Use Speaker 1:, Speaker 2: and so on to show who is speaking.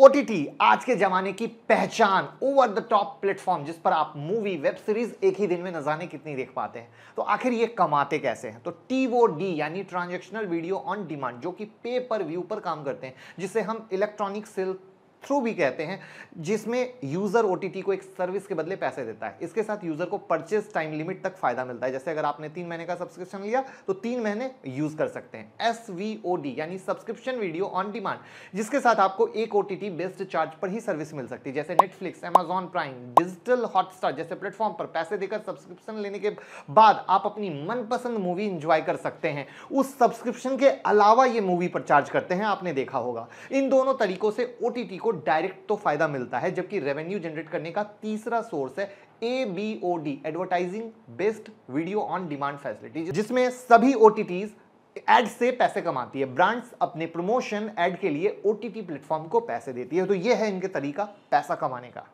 Speaker 1: ओ आज के जमाने की पहचान ओवर द टॉप प्लेटफॉर्म जिस पर आप मूवी वेब सीरीज एक ही दिन में नजाने कितनी देख पाते हैं तो आखिर ये कमाते कैसे हैं तो टी वो डी यानी ट्रांजेक्शनल वीडियो ऑन डिमांड जो कि पे पर व्यू पर काम करते हैं जिसे हम इलेक्ट्रॉनिक सेल थ्रू भी कहते हैं जिसमें यूज़र ओ को एक सर्विस के बदले पैसे देता है इसके साथ यूज़र को परचेज टाइम लिमिट तक फ़ायदा मिलता है जैसे अगर आपने तीन महीने का सब्सक्रिप्शन लिया तो तीन महीने यूज़ कर सकते हैं एस यानी सब्सक्रिप्शन वीडियो ऑन डिमांड जिसके साथ आपको एक ओ बेस्ड चार्ज पर ही सर्विस मिल सकती है जैसे Netflix Amazon Prime digital Hotstar जैसे प्लेटफॉर्म पर पैसे देकर सब्सक्रिप्शन लेने के बाद आप अपनी मनपसंद मूवी इंजॉय कर सकते हैं उस सब्सक्रिप्शन के अलावा ये मूवी पर चार्ज करते हैं आपने देखा होगा इन दोनों तरीकों से ओ को डायरेक्ट तो फायदा मिलता है जबकि रेवेन्यू जनरेट करने का तीसरा सोर्स है A B O D advertising based video on demand facility जिसमें सभी ओ एड से पैसे कमाती है ब्रांड्स अपने प्रमोशन एड के लिए ओ प्लेटफॉर्म को पैसे देती है तो यह है इनके तरीका पैसा कमाने का